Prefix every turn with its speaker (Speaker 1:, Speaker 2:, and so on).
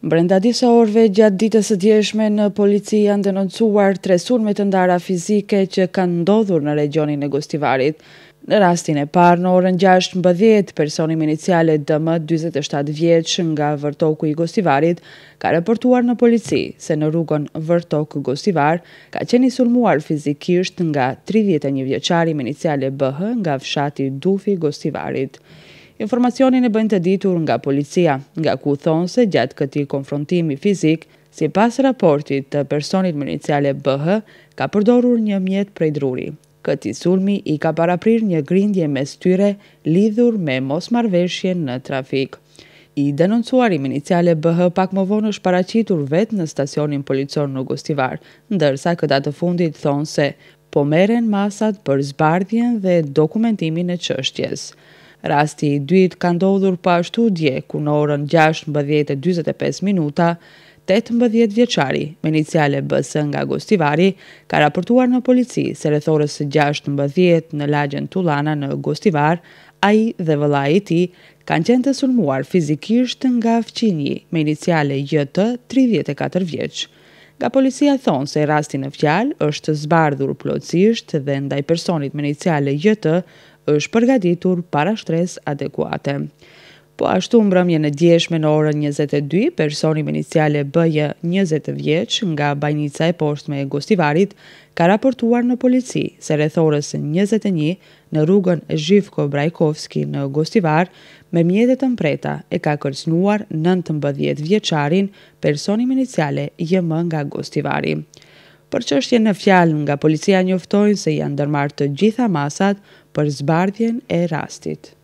Speaker 1: Brenda disa orve gjatë ditës së djeshme në polici janë denoncuar tre sulme të ndara fizike që kanë ndodhur në regionin e Gostivarit. Në rastin e parë, në orën 6:10, personi me iniciale DM, 47 vjeç, nga vërtoku i Gostivarit, ka raportuar në polici se në rrugën Vërtok Gostivar ka qenë sulmuar fizikisht nga 31 vjeçari me iniciale BH nga fshati Dufi i Gostivarit. Informacionin e bëjnë të ditur nga policia, nga ku thonë se gjatë këti konfrontimi fizik, si pas raportit të personit më iniciale BH, ka përdorur një mjet prej druri. Këti sulmi i ka paraprir një grindje me styre lidhur me mos marveshje në trafik. I denoncuari më iniciale BH pak më vonë është paracitur vetë në stacionin policor në Gustivar, ndërsa këta të fundit thonë se po meren masat për zbardhjen dhe dokumentimin e qështjes. Rasti i dytë ka ndodhur pa shtudje, ku në orën 6.25 minuta, 18 vjeçari me iniciale BS nga Gostivari ka raportuar në polici se rreth orës në lagjen Tullana në Gostivar, ai dhe vëla i tij kanë qenë të sulmuar fizikisht nga fqinji me iniciale JT 34 vjeç nga policia thonë se rastin e fjal është zbardhur plotësisht dhe ndaj personit me iniciale JT është përgatitur para shtresës adekuate po ashtu mbrëmje në djeshme në orën 22, personi me iniciale BJ 20 vjeç nga bajnica e poshtme e Gostivarit ka raportuar në polici se rreth orës 21 në rrugën Zhivko Brajkovski në Gostivar me mjete të mpreta e ka kërcënuar 19 vjeçarin personi me iniciale JM nga Gostivari. Për çështje në fjalë nga policia njoftojnë se janë ndërmarrë të gjitha masat për zbardhjen e rastit.